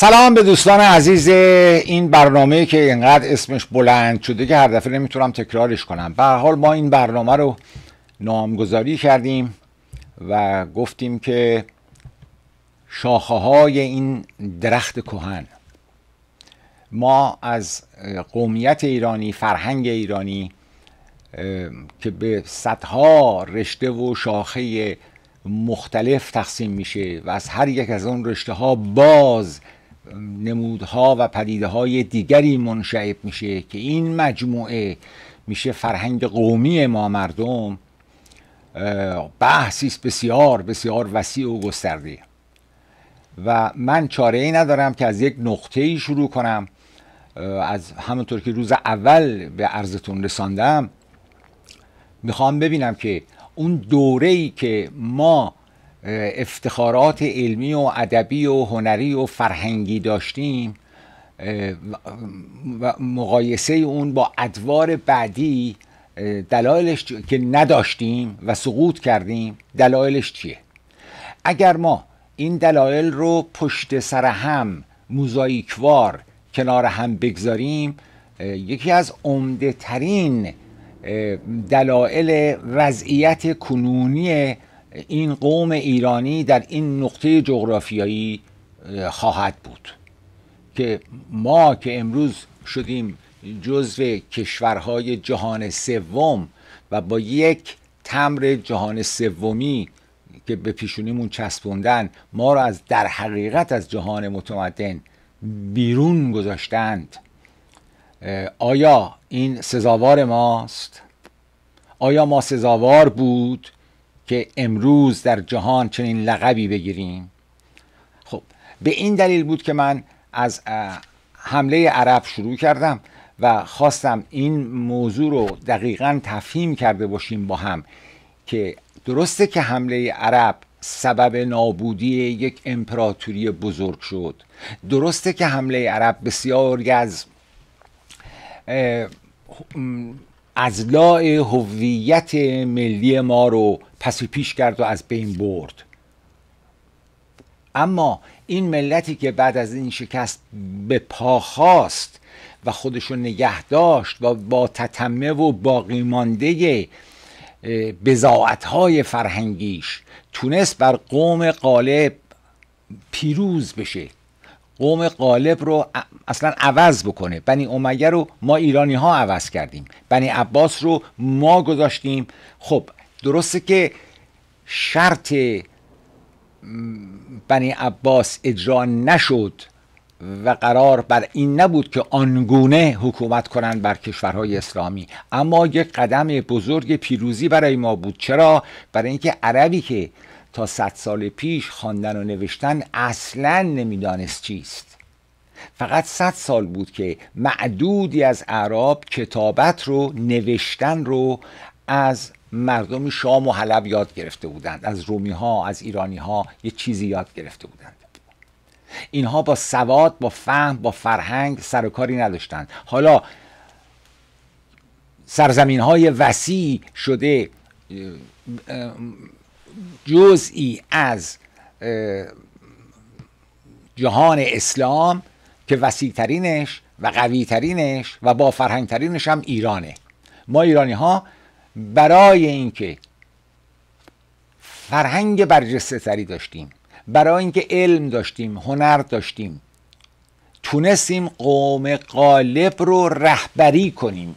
سلام به دوستان عزیز این برنامه که اینقدر اسمش بلند شده که هر دفعه نمیتونم تکرارش کنم به حال ما این برنامه رو نامگذاری کردیم و گفتیم که شاخه های این درخت کهن ما از قومیت ایرانی فرهنگ ایرانی که به صدها رشته و شاخه مختلف تقسیم میشه و از هر یک از اون رشته ها باز نمودها و پدیده های دیگری منشعب میشه که این مجموعه میشه فرهنگ قومی ما مردم بحثی بسیار بسیار وسیع و گسترده و من چاره ای ندارم که از یک نقطه ای شروع کنم از همونطور که روز اول به عرضتون رساندم میخوام ببینم که اون دوره ای که ما افتخارات علمی و ادبی و هنری و فرهنگی داشتیم و مقایسه اون با ادوار بعدی دلایلش که نداشتیم و سقوط کردیم دلایلش چیه اگر ما این دلایل رو پشت سر هم موزاییکوار کنار هم بگذاریم یکی از عمده ترین دلایل وضعیت کنونی این قوم ایرانی در این نقطه جغرافیایی خواهد بود که ما که امروز شدیم جزو کشورهای جهان سوم و با یک تمر جهان سومی که به پیشونیمون چسبوندن ما را از در حقیقت از جهان متمدن بیرون گذاشتند آیا این سزاوار ماست؟ آیا ما سزاوار بود که امروز در جهان چنین لقبی بگیریم خب به این دلیل بود که من از حمله عرب شروع کردم و خواستم این موضوع رو دقیقا تفهیم کرده باشیم با هم که درسته که حمله عرب سبب نابودی یک امپراتوری بزرگ شد درسته که حمله عرب بسیاری از از لاع هویت ملی ما رو پسی پیش کرد و از بین برد اما این ملتی که بعد از این شکست به پا خواست و خودشو نگه داشت و با تتمه و باقی مانده بزاعتهای فرهنگیش تونست بر قوم قالب پیروز بشه قوم غالب رو اصلا عوض بکنه بنی امیه رو ما ایرانی ها عوض کردیم بنی عباس رو ما گذاشتیم خب درسته که شرط بنی عباس اجرا نشد و قرار بر این نبود که آنگونه حکومت کنند بر کشورهای اسلامی اما یک قدم بزرگ پیروزی برای ما بود چرا برای اینکه عربی که تا صد سال پیش خواندن و نوشتن اصلا نمیدانست چیست فقط صد سال بود که معدودی از عرب کتابت رو نوشتن رو از مردم شام و حلب یاد گرفته بودند از رومی ها از ایرانی ها یه چیزی یاد گرفته بودند اینها با سواد با فهم با فرهنگ سر و کاری نداشتند حالا سرزمین های وسیع شده جزئی از جهان اسلام که وسیعترینش و قویترینش و با فرهنگترینش هم ایرانه ما ایرانی ها برای اینکه فرهنگ برجسته تری داشتیم برای اینکه علم داشتیم هنر داشتیم تونستیم قوم قالب رو رهبری کنیم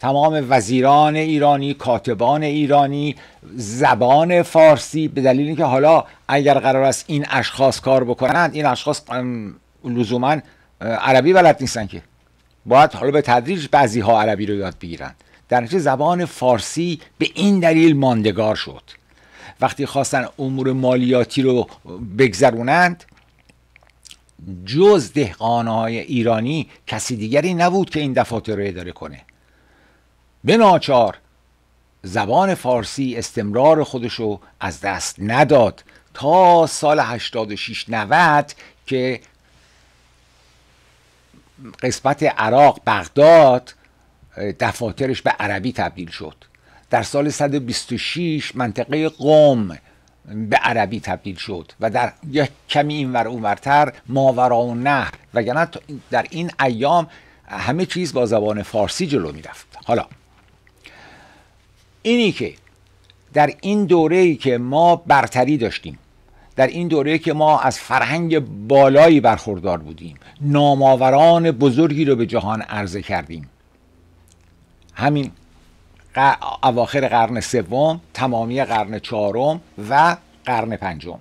تمام وزیران ایرانی کاتبان ایرانی زبان فارسی به دلیل اینکه حالا اگر قرار است این اشخاص کار بکنند این اشخاص لزوما عربی بلد نیستن که باید حالا به تدریج بعضی ها عربی رو یاد بگیرند در نتیجه زبان فارسی به این دلیل ماندگار شد وقتی خواستن امور مالیاتی رو بگذرونند جز دهقانهای ایرانی کسی دیگری نبود که این دفاتر رو اداره کنه به ناچار زبان فارسی استمرار خودش رو از دست نداد تا سال 86 90 که قسمت عراق بغداد دفاترش به عربی تبدیل شد در سال 126 منطقه قوم به عربی تبدیل شد و در یک کمی اینور اونورتر ماورا و نهر در این ایام همه چیز با زبان فارسی جلو میرفت حالا اینی که در این دوره ای که ما برتری داشتیم در این دوره که ما از فرهنگ بالایی برخوردار بودیم نامآوران بزرگی رو به جهان عرضه کردیم همین اواخر قرن سوم تمامی قرن چهارم و قرن پنجم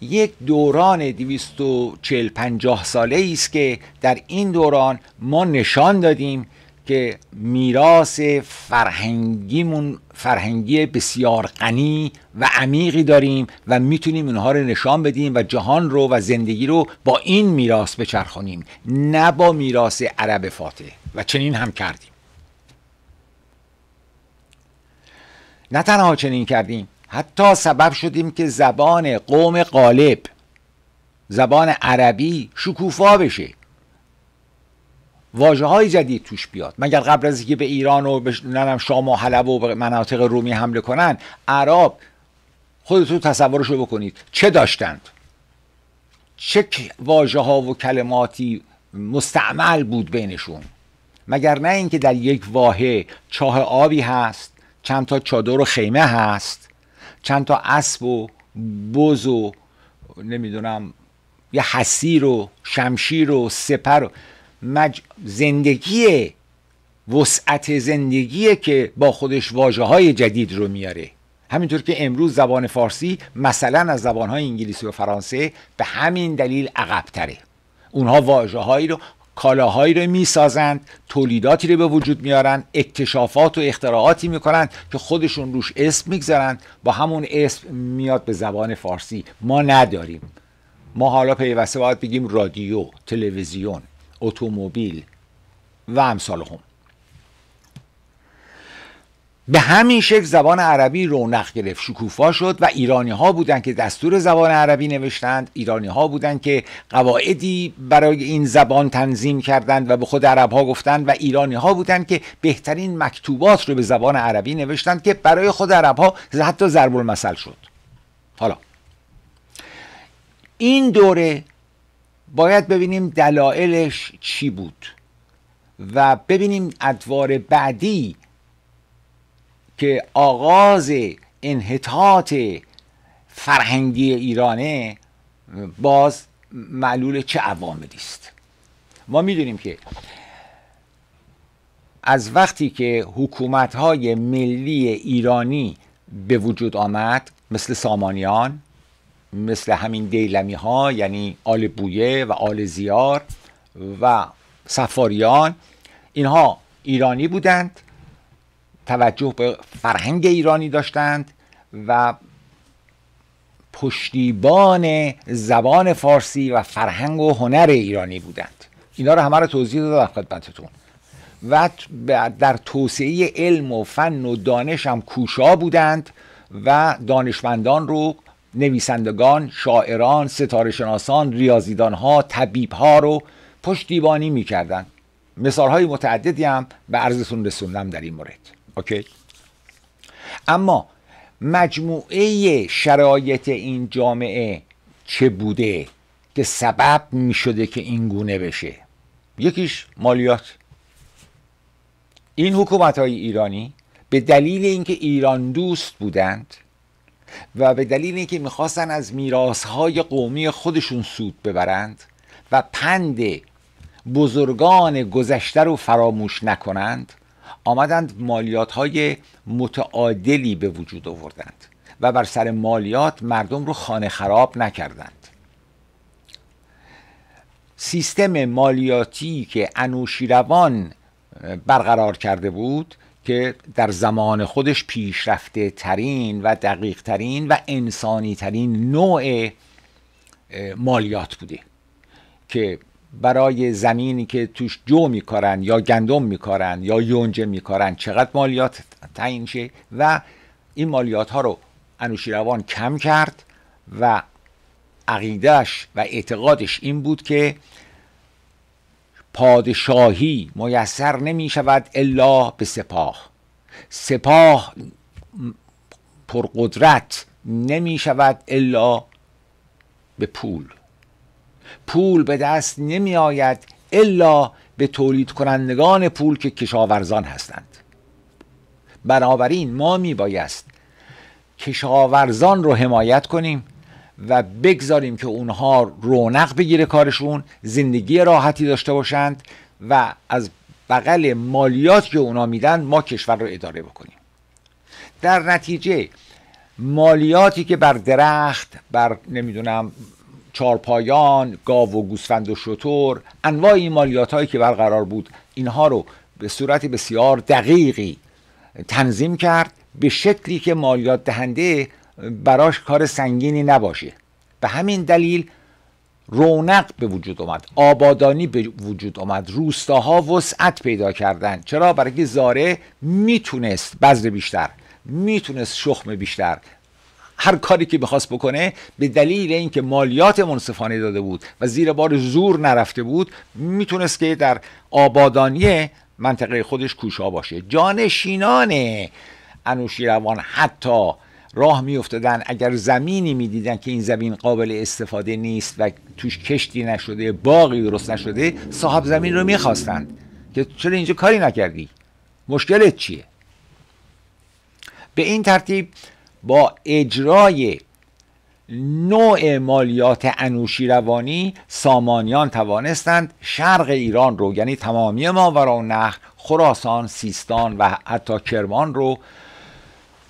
یک دوران 240 50 ساله ای است که در این دوران ما نشان دادیم که میراث فرهنگیمون فرهنگی بسیار غنی و عمیقی داریم و میتونیم اونها رو نشان بدیم و جهان رو و زندگی رو با این میراث بچرخونیم نه با میراث عرب فاتح و چنین هم کردیم نه تنها چنین کردیم حتی سبب شدیم که زبان قوم غالب زبان عربی شکوفا بشه واجه های جدید توش بیاد مگر قبل از اینکه به ایران و به شام و حلب و مناطق رومی حمله کنن عرب خودتون رو بکنید چه داشتند چه واجه ها و کلماتی مستعمل بود بینشون مگر نه اینکه در یک واحه چاه آبی هست چند تا چادر و خیمه هست چند تا اسب و بز و نمیدونم یه حسیر و شمشیر و سپر و مج... زندگی وسعت زندگی که با خودش واجه های جدید رو میاره همینطور که امروز زبان فارسی مثلا از زبان های انگلیسی و فرانسه به همین دلیل عقبتره اونها واجه هایی رو کالاهایی رو میسازند تولیداتی رو به وجود میارن اکتشافات و اختراعاتی میکنند که خودشون روش اسم میگذارند با همون اسم میاد به زبان فارسی ما نداریم ما حالا پیوسته باید بگیم رادیو تلویزیون اتومبیل و امثال هم به همین شکل زبان عربی رونق گرفت شکوفا شد و ایرانی ها بودند که دستور زبان عربی نوشتند ایرانی ها بودند که قواعدی برای این زبان تنظیم کردند و به خود عرب ها گفتند و ایرانی ها بودند که بهترین مکتوبات رو به زبان عربی نوشتند که برای خود عرب ها حتی ضرب المثل شد حالا این دوره باید ببینیم دلایلش چی بود و ببینیم ادوار بعدی که آغاز انحطاط فرهنگی ایرانه باز معلول چه عواملی است ما میدونیم که از وقتی که حکومت ملی ایرانی به وجود آمد مثل سامانیان مثل همین دیلمی ها یعنی آل بویه و آل زیار و سفاریان اینها ایرانی بودند توجه به فرهنگ ایرانی داشتند و پشتیبان زبان فارسی و فرهنگ و هنر ایرانی بودند اینا رو همه رو توضیح دادم خدمتتون و در توسعه علم و فن و دانش هم کوشا بودند و دانشمندان رو نویسندگان، شاعران، ستاره ها، طبیب ها رو پشتیبانی میکردن های متعددی هم به عرضتون رسوندم در این مورد اوکی؟ اما مجموعه شرایط این جامعه چه بوده که سبب می شده که این گونه بشه یکیش مالیات این حکومت های ایرانی به دلیل اینکه ایران دوست بودند و به دلیل اینکه میخواستن از میراسهای قومی خودشون سود ببرند و پند بزرگان گذشته رو فراموش نکنند آمدند مالیات های متعادلی به وجود آوردند و بر سر مالیات مردم رو خانه خراب نکردند سیستم مالیاتی که انوشیروان برقرار کرده بود که در زمان خودش پیشرفته ترین و دقیق ترین و انسانی ترین نوع مالیات بوده که برای زمینی که توش جو میکارن یا گندم میکارن یا یونجه میکارن چقدر مالیات تعیین شه و این مالیات ها رو انوشیروان کم کرد و عقیدهش و اعتقادش این بود که پادشاهی میسر نمی شود الا به سپاه سپاه پرقدرت نمی شود الا به پول پول به دست نمی آید الا به تولید کنندگان پول که کشاورزان هستند بنابراین ما می بایست کشاورزان رو حمایت کنیم و بگذاریم که اونها رونق بگیره کارشون زندگی راحتی داشته باشند و از بغل مالیات که اونا میدن ما کشور رو اداره بکنیم در نتیجه مالیاتی که بر درخت بر نمیدونم چارپایان گاو و گوسفند و شطور انواع این مالیات هایی که برقرار بود اینها رو به صورت بسیار دقیقی تنظیم کرد به شکلی که مالیات دهنده براش کار سنگینی نباشه به همین دلیل رونق به وجود آمد آبادانی به وجود آمد روستاها وسعت پیدا کردن چرا برای که زاره میتونست بذر بیشتر میتونست شخم بیشتر هر کاری که بخواست بکنه به دلیل اینکه مالیات منصفانه داده بود و زیر بار زور نرفته بود میتونست که در آبادانی منطقه خودش کوشا باشه جانشینان انوشیروان حتی راه میافتادن اگر زمینی میدیدن که این زمین قابل استفاده نیست و توش کشتی نشده باقی درست نشده صاحب زمین رو میخواستند که چرا اینجا کاری نکردی مشکلت چیه به این ترتیب با اجرای نوع مالیات انوشیروانی سامانیان توانستند شرق ایران رو یعنی تمامی ماورا و نخ خراسان سیستان و حتی کرمان رو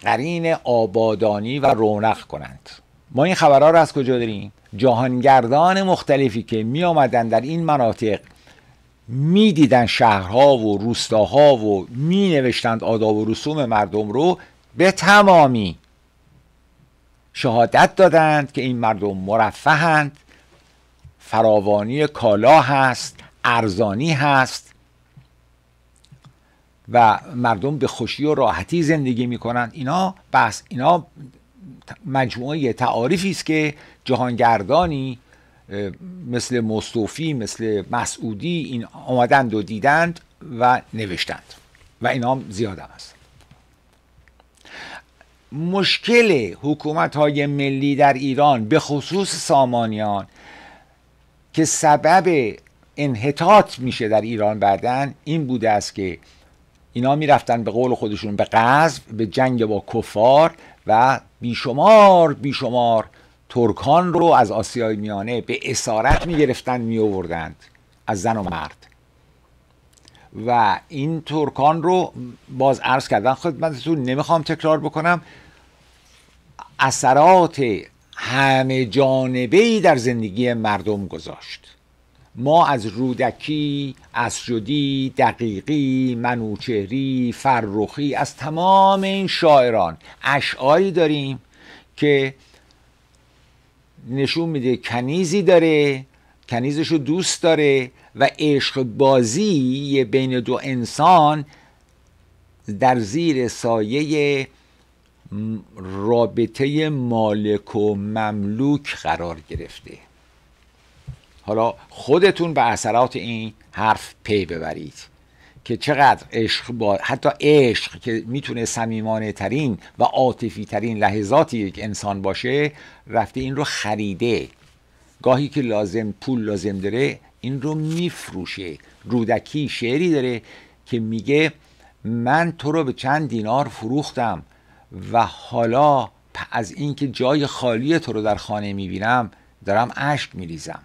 قرین آبادانی و رونق کنند ما این خبرها را از کجا داریم جهانگردان مختلفی که می آمدن در این مناطق می دیدن شهرها و روستاها و می نوشتند آداب و رسوم مردم رو به تمامی شهادت دادند که این مردم مرفهند فراوانی کالا هست ارزانی هست و مردم به خوشی و راحتی زندگی میکنن اینا بس اینا مجموعه تعاریفی است که جهانگردانی مثل مصطفی مثل مسعودی این آمدند و دیدند و نوشتند و اینا هم زیادم است. مشکل حکومت های ملی در ایران به خصوص سامانیان که سبب انحطاط میشه در ایران بعدن این بوده است که اینا میرفتن به قول خودشون به قذف به جنگ با کفار و بیشمار بیشمار ترکان رو از آسیای میانه به اسارت می میآوردند از زن و مرد و این ترکان رو باز عرض کردن خدمتتون نمیخوام تکرار بکنم اثرات همه جانبه در زندگی مردم گذاشت ما از رودکی، اسجدی، دقیقی، منوچهری، فرخی از تمام این شاعران اشعاری داریم که نشون میده کنیزی داره کنیزش رو دوست داره و عشق بازی بین دو انسان در زیر سایه رابطه مالک و مملوک قرار گرفته حالا خودتون به اثرات این حرف پی ببرید که چقدر عشق با حتی عشق که میتونه صمیمانه ترین و عاطفی ترین لحظاتی یک انسان باشه رفته این رو خریده گاهی که لازم پول لازم داره این رو میفروشه رودکی شعری داره که میگه من تو رو به چند دینار فروختم و حالا از اینکه جای خالی تو رو در خانه میبینم دارم اشک میریزم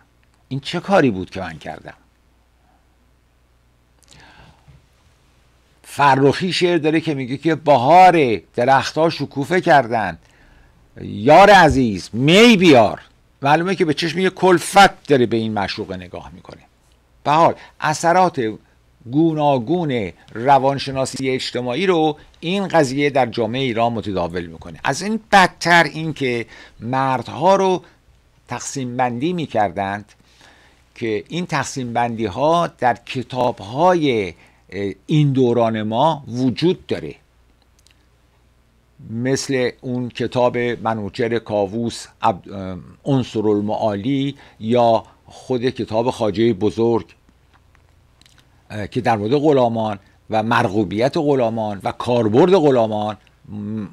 این چه کاری بود که من کردم فرخی شعر داره که میگه که بهار درختها شکوفه کردن یار عزیز می بیار معلومه که به چشم یه کلفت داره به این مشروق نگاه میکنه به اثرات گوناگون روانشناسی اجتماعی رو این قضیه در جامعه ایران متداول میکنه از این بدتر اینکه مردها رو تقسیم بندی میکردند که این تقسیم بندی ها در کتاب های این دوران ما وجود داره مثل اون کتاب منوچر کاووس انصر المعالی یا خود کتاب خاجه بزرگ که در مورد غلامان و مرغوبیت غلامان و کاربرد غلامان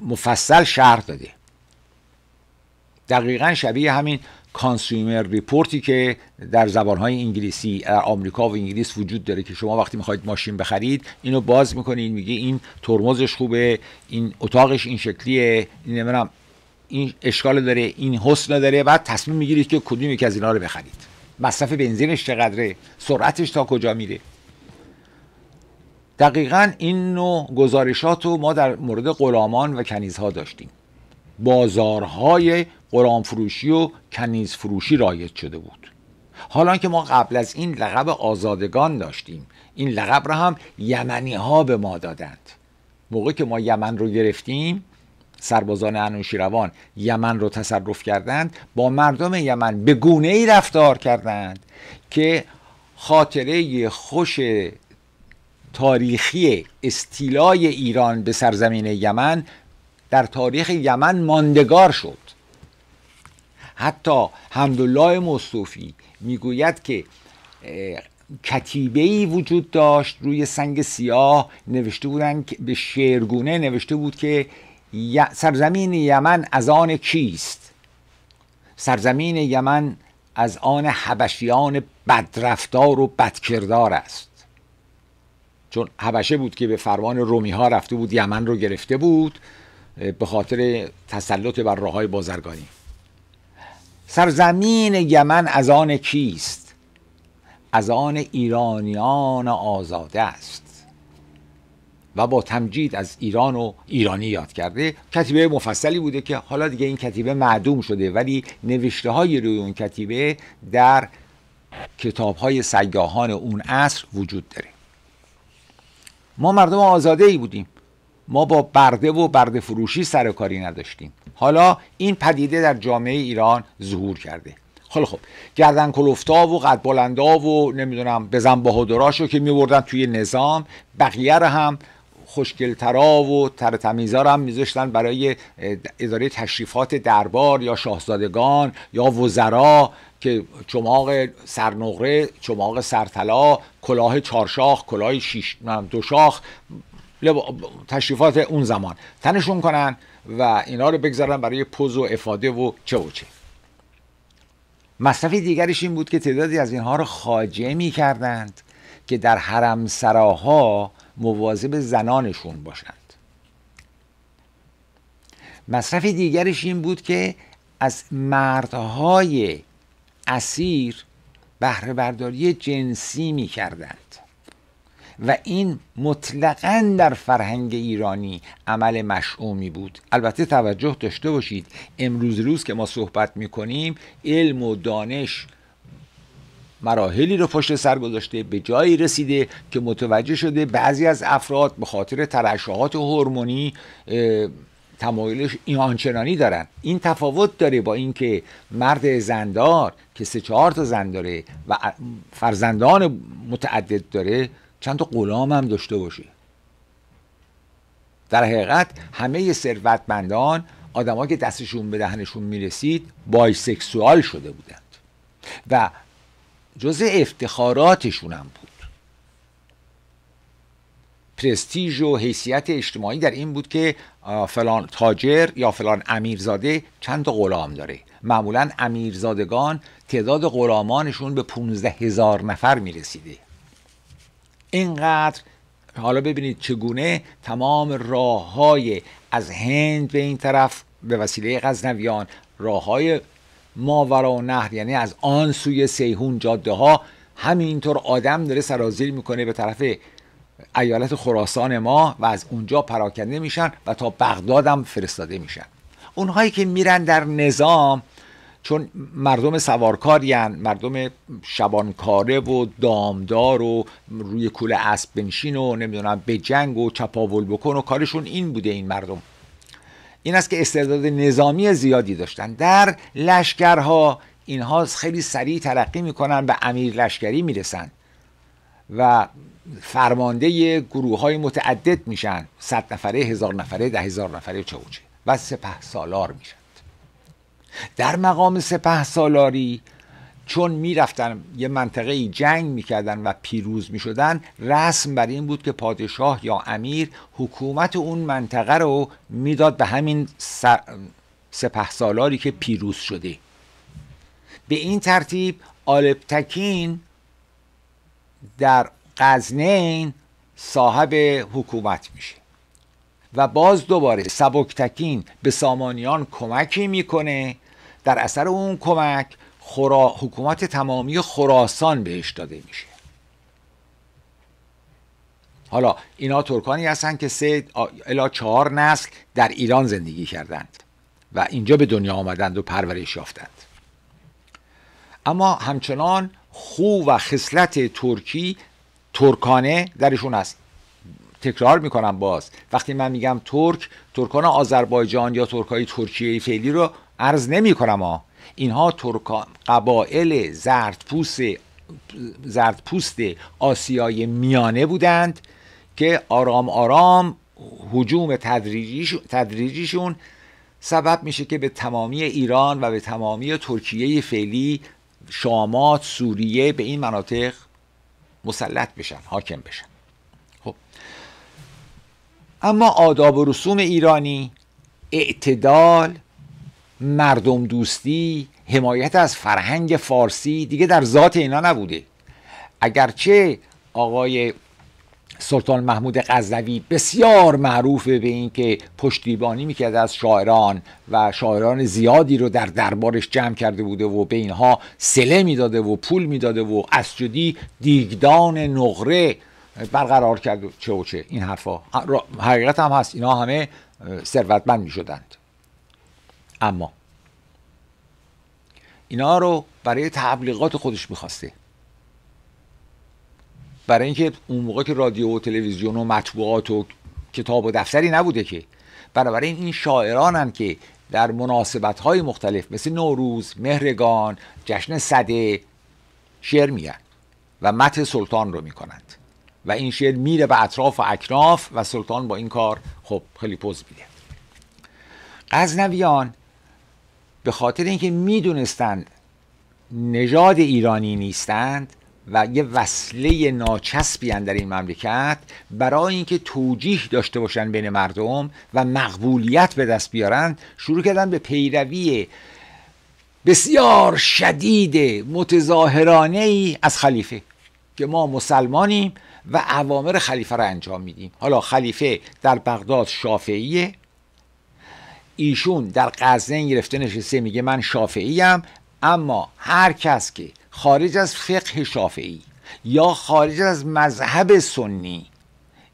مفصل شرح داده دقیقا شبیه همین کانسیومر ریپورتی که در زبانهای انگلیسی در آمریکا و انگلیس وجود داره که شما وقتی میخواید ماشین بخرید اینو باز میکنید، میگه این ترمزش خوبه این اتاقش این شکلیه این نمیدونم این اشکال داره این حسن داره بعد تصمیم میگیرید که کدوم یکی از اینا رو بخرید مصرف بنزینش چقدره سرعتش تا کجا میره دقیقا این نوع گزارشات رو ما در مورد غلامان و کنیزها داشتیم بازارهای قرآن فروشی و کنیز فروشی رایج شده بود حالا که ما قبل از این لقب آزادگان داشتیم این لقب را هم یمنی ها به ما دادند موقع که ما یمن رو گرفتیم سربازان انوشیروان یمن رو تصرف کردند با مردم یمن به گونه ای رفتار کردند که خاطره خوش تاریخی استیلای ایران به سرزمین یمن در تاریخ یمن ماندگار شد حتی حمدالله مصطفی میگوید که کتیبه ای وجود داشت روی سنگ سیاه نوشته بودن به شعرگونه نوشته بود که سرزمین یمن از آن کیست سرزمین یمن از آن حبشیان بدرفتار و بدکردار است چون حبشه بود که به فرمان رومی ها رفته بود یمن رو گرفته بود به خاطر تسلط بر راه های بازرگانی سرزمین یمن از آن کیست از آن ایرانیان آزاده است و با تمجید از ایران و ایرانی یاد کرده کتیبه مفصلی بوده که حالا دیگه این کتیبه معدوم شده ولی نوشته های روی اون کتیبه در کتاب های سیاهان اون عصر وجود داره ما مردم آزاده ای بودیم ما با برده و برده فروشی سر کاری نداشتیم حالا این پدیده در جامعه ایران ظهور کرده خیلی خب گردن کلفتا و قد بلندا و نمیدونم بزن رو که میبردن توی نظام بقیه رو هم خوشگلترا و تر تمیزا رو هم میذاشتن برای اداره تشریفات دربار یا شاهزادگان یا وزرا که چماق سرنقره چماق سرطلا کلاه چارشاخ کلاه شیش دوشاخ تشریفات اون زمان تنشون کنن و اینا رو بگذارن برای پوز و افاده و چه و چه مصرف دیگرش این بود که تعدادی از اینها رو خاجه می کردند که در حرم سراها مواظب زنانشون باشند مصرف دیگرش این بود که از مردهای اسیر بهره برداری جنسی می کردند و این مطلقا در فرهنگ ایرانی عمل مشعومی بود البته توجه داشته باشید امروز روز که ما صحبت میکنیم علم و دانش مراحلی رو پشت سر گذاشته به جایی رسیده که متوجه شده بعضی از افراد به خاطر ترشحات هورمونی تمایلش این آنچنانی دارن این تفاوت داره با اینکه مرد زندار که سه چهار تا زن داره و فرزندان متعدد داره چند تا غلام هم داشته باشی در حقیقت همه ثروتمندان آدمایی که دستشون به دهنشون میرسید بایسکسوال شده بودند و جزء افتخاراتشون هم بود پرستیژ و حیثیت اجتماعی در این بود که فلان تاجر یا فلان امیرزاده چند تا غلام داره معمولا امیرزادگان تعداد غلامانشون به 15 هزار نفر میرسیده اینقدر حالا ببینید چگونه تمام راه های از هند به این طرف به وسیله غزنویان راه های ماورا و نهر یعنی از آن سوی سیهون جاده ها همینطور آدم داره سرازیر میکنه به طرف ایالت خراسان ما و از اونجا پراکنده میشن و تا بغداد هم فرستاده میشن اونهایی که میرن در نظام چون مردم سوارکارین مردم شبانکاره و دامدار و روی کول اسب بنشین و نمیدونم به جنگ و چپاول بکن و کارشون این بوده این مردم این است که استعداد نظامی زیادی داشتن در لشکرها اینها خیلی سریع ترقی میکنن به امیر لشکری میرسن و فرمانده گروه های متعدد میشن صد نفره هزار نفره ده هزار نفره چه و سپه سالار میشن در مقام سپه سالاری چون میرفتن یه منطقه ای جنگ میکردن و پیروز میشدن رسم بر این بود که پادشاه یا امیر حکومت اون منطقه رو میداد به همین سپه سالاری که پیروز شده به این ترتیب آلپتکین در قزنین صاحب حکومت میشه و باز دوباره سبکتکین به سامانیان کمکی میکنه در اثر اون کمک خورا... حکومت تمامی خراسان بهش داده میشه حالا اینا ترکانی هستند که سه الا چهار نسل در ایران زندگی کردند و اینجا به دنیا آمدند و پرورش یافتند اما همچنان خو و خصلت ترکی ترکانه درشون است تکرار میکنم باز وقتی من میگم ترک ترکان آذربایجان یا ترکای ترکیه فعلی رو عرض نمیکنم ها اینها ترک قبایل زردپوست زردپوست آسیای میانه بودند که آرام آرام حجوم تدریجیشون سبب میشه که به تمامی ایران و به تمامی ترکیه فعلی شامات سوریه به این مناطق مسلط بشن حاکم بشن اما آداب و رسوم ایرانی اعتدال مردم دوستی حمایت از فرهنگ فارسی دیگه در ذات اینا نبوده اگرچه آقای سلطان محمود غزنوی بسیار معروف به اینکه پشتیبانی میکرده از شاعران و شاعران زیادی رو در دربارش جمع کرده بوده و به اینها سله میداده و پول میداده و اسجدی دیگدان نقره برقرار کرد چه و چه این حرفا حقیقت هم هست اینا همه ثروتمند می شدند اما اینا رو برای تبلیغات خودش میخواسته برای اینکه اون موقع که رادیو و تلویزیون و مطبوعات و کتاب و دفتری نبوده که بنابراین این شاعرانن که در مناسبت های مختلف مثل نوروز، مهرگان، جشن صده شعر میگن و مت سلطان رو میکنند و این شعر میره به اطراف و اکناف و سلطان با این کار خب خیلی پوز میده غزنویان به خاطر اینکه میدونستند نژاد ایرانی نیستند و یه وصله ناچسبی در این مملکت برای اینکه توجیه داشته باشن بین مردم و مقبولیت به دست بیارن شروع کردن به پیروی بسیار شدید متظاهرانه ای از خلیفه که ما مسلمانیم و اوامر خلیفه را انجام میدیم حالا خلیفه در بغداد شافعیه ایشون در قزنین گرفته نشسته میگه من شافعیم اما هر کس که خارج از فقه شافعی یا خارج از مذهب سنی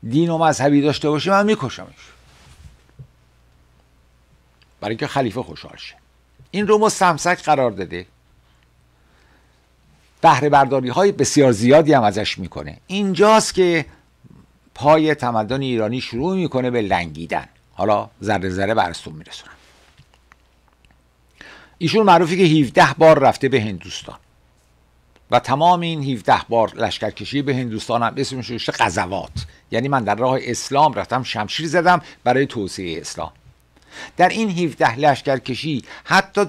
دین و مذهبی داشته باشه من میکشمش برای که خلیفه خوشحال شه این رو سمسک قرار داده بهره برداری های بسیار زیادی هم ازش میکنه اینجاست که پای تمدن ایرانی شروع میکنه به لنگیدن حالا ذره ذره برستون میرسونم ایشون معروفی که 17 بار رفته به هندوستان و تمام این 17 بار لشکرکشی به هندوستان هم اسمش روشته قزوات یعنی من در راه اسلام رفتم شمشیر زدم برای توسعه اسلام در این 17 لشکرکشی حتی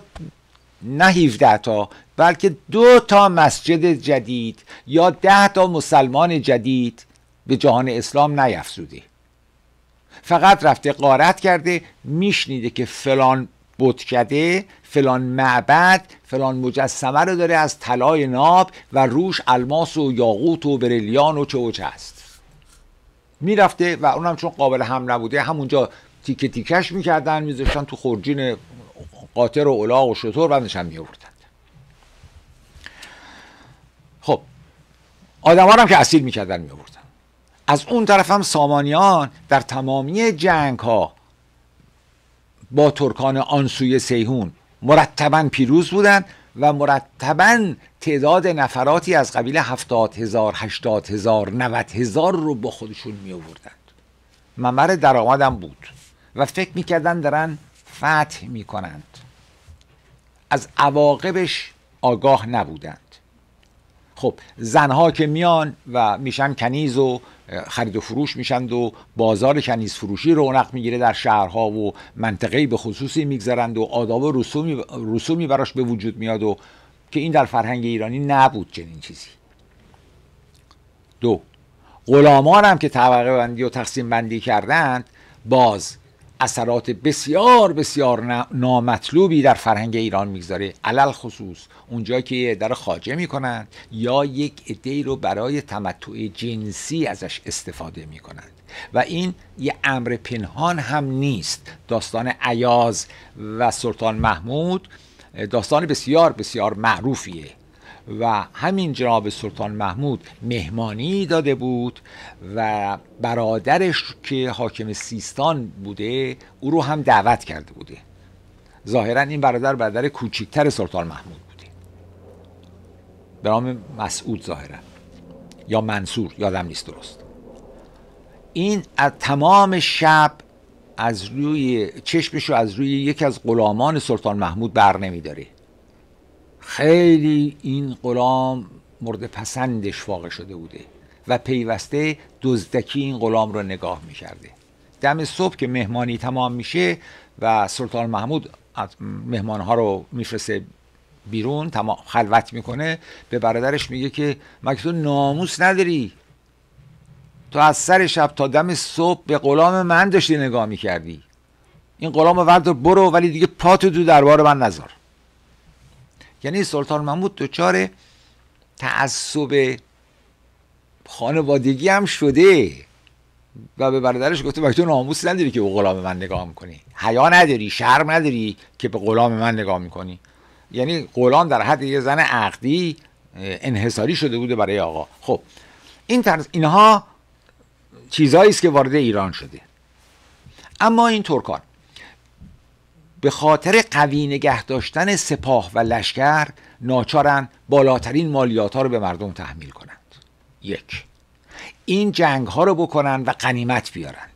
نه 17 تا بلکه دو تا مسجد جدید یا ده تا مسلمان جدید به جهان اسلام نیفزوده فقط رفته قارت کرده میشنیده که فلان بتکده فلان معبد فلان مجسمه رو داره از طلای ناب و روش الماس و یاقوت و بریلیان و چه و چه است میرفته و اونم چون قابل هم نبوده همونجا تیکه تیکش میکردن میذاشتن تو خورجین قاطر و اولاغ و شطور بندش هم میوردند خب آدم هم که اسیر میکردن آوردند از اون طرف هم سامانیان در تمامی جنگ ها با ترکان آنسوی سیهون مرتبا پیروز بودند و مرتبا تعداد نفراتی از قبیل هفتاد هزار هشتاد هزار نوت هزار رو با خودشون می آوردند ممر درآمدم بود و فکر میکردن دارن فتح میکنن از عواقبش آگاه نبودند خب زنها که میان و میشن کنیز و خرید و فروش میشند و بازار کنیز فروشی رونق میگیره در شهرها و منطقه به خصوصی میگذرند و آداب و رسومی, رسومی براش به وجود میاد و که این در فرهنگ ایرانی نبود چنین چیزی دو غلامان هم که طبقه بندی و تقسیم بندی کردند باز اثرات بسیار بسیار نامطلوبی در فرهنگ ایران میگذاره علل خصوص اونجا که یه در خاجه میکنند یا یک عده رو برای تمتع جنسی ازش استفاده میکنند و این یه امر پنهان هم نیست داستان عیاز و سلطان محمود داستان بسیار بسیار معروفیه و همین جناب سلطان محمود مهمانی داده بود و برادرش که حاکم سیستان بوده او رو هم دعوت کرده بوده ظاهرا این برادر برادر کوچکتر سلطان محمود بوده به نام مسعود ظاهرا یا منصور یادم نیست درست این از تمام شب از روی چشمش از روی یکی از غلامان سلطان محمود بر نمیداره خیلی این غلام مورد پسندش واقع شده بوده و پیوسته دزدکی این غلام رو نگاه میکرده دم صبح که مهمانی تمام میشه و سلطان محمود مهمانها رو میفرسته بیرون تمام خلوت میکنه به برادرش میگه که مگه تو ناموس نداری تو از سر شب تا دم صبح به غلام من داشتی نگاه میکردی این غلام رو برو ولی دیگه پاتو تو دربار من نذار یعنی سلطان محمود دچار تعصب خانوادگی هم شده و به برادرش گفته بچه ناموس نداری که به غلام من نگاه میکنی حیا نداری شرم نداری که به غلام من نگاه میکنی یعنی غلام در حد یه زن عقدی انحصاری شده بوده برای آقا خب این طرز اینها چیزایی است که وارد ایران شده اما این ترکان به خاطر قوی نگه داشتن سپاه و لشکر ناچارن بالاترین مالیات ها رو به مردم تحمیل کنند یک این جنگ ها رو بکنن و قنیمت بیارند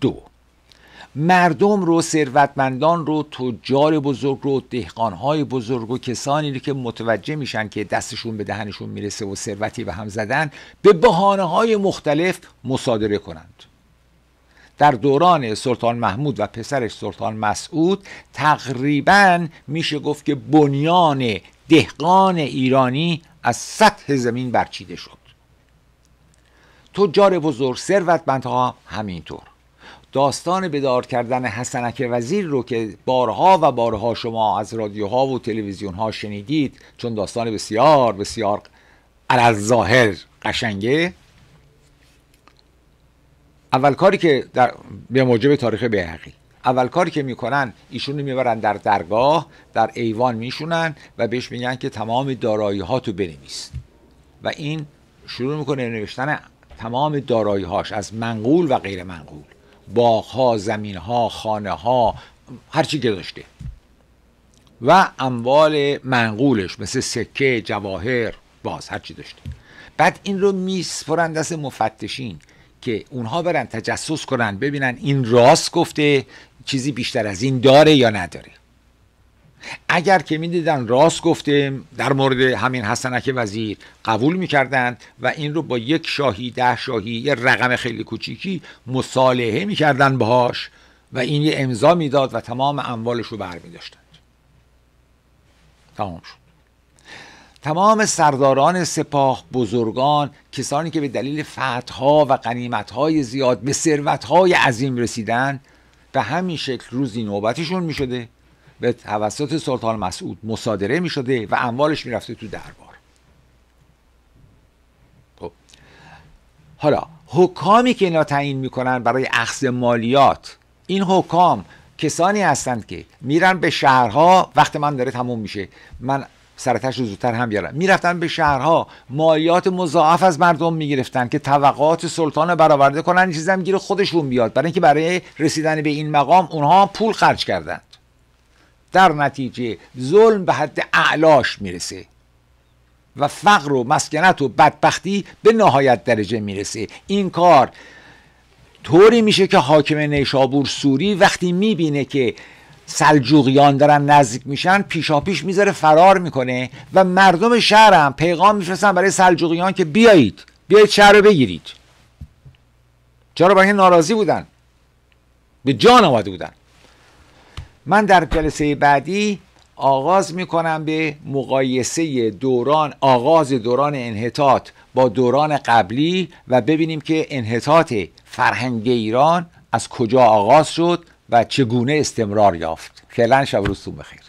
دو مردم رو ثروتمندان رو تجار بزرگ رو های بزرگ و کسانی رو که متوجه میشن که دستشون به دهنشون میرسه و ثروتی به هم زدن به بحانه های مختلف مصادره کنند در دوران سلطان محمود و پسرش سلطان مسعود تقریبا میشه گفت که بنیان دهقان ایرانی از سطح زمین برچیده شد تجار بزرگ ثروتمندها همینطور داستان بدار کردن حسنک وزیر رو که بارها و بارها شما از رادیوها و تلویزیونها شنیدید چون داستان بسیار بسیار ظاهر قشنگه اول کاری که در به موجب تاریخ بیهقی اول کاری که میکنن ایشون رو میبرن در درگاه در ایوان میشونن و بهش میگن که تمام دارایی ها تو بنویس و این شروع میکنه نوشتن تمام دارایی هاش از منقول و غیر منقول باغ ها زمین ها خانه ها هر چی که داشته و اموال منقولش مثل سکه جواهر باز هر چی داشته بعد این رو میسپرن دست مفتشین که اونها برن تجسس کنن ببینن این راست گفته چیزی بیشتر از این داره یا نداره اگر که میدیدن راست گفته در مورد همین حسنک وزیر قبول میکردند و این رو با یک شاهی ده شاهی یه رقم خیلی کوچیکی مصالحه میکردن باهاش و این یه امضا میداد و تمام اموالش رو برمیداشتند تمام شد تمام سرداران سپاه بزرگان کسانی که به دلیل ها و های زیاد به ثروتهای عظیم رسیدن به همین شکل روزی نوبتشون می شده به توسط سلطان مسعود مصادره می شده و اموالش می رفته تو دربار خب. حالا حکامی که اینا تعیین میکنن برای اخذ مالیات این حکام کسانی هستند که میرن به شهرها وقت من داره تموم میشه من سرتش رو زودتر هم بیارن میرفتن به شهرها مالیات مضاعف از مردم میگرفتن که توقعات سلطان برآورده کنن این چیزم گیر خودشون بیاد برای اینکه برای رسیدن به این مقام اونها پول خرج کردند در نتیجه ظلم به حد اعلاش میرسه و فقر و مسکنت و بدبختی به نهایت درجه میرسه این کار طوری میشه که حاکم نیشابور سوری وقتی میبینه که سلجوقیان دارن نزدیک میشن پیشا پیش میذاره فرار میکنه و مردم شهرم پیغام میفرستن برای سلجوقیان که بیایید بیایید شهر رو بگیرید چرا برای ناراضی بودن به جان آمده بودن من در جلسه بعدی آغاز میکنم به مقایسه دوران آغاز دوران انحطاط با دوران قبلی و ببینیم که انحطاط فرهنگ ایران از کجا آغاز شد و چگونه استمرار یافت فعلا شب روزتون بخیر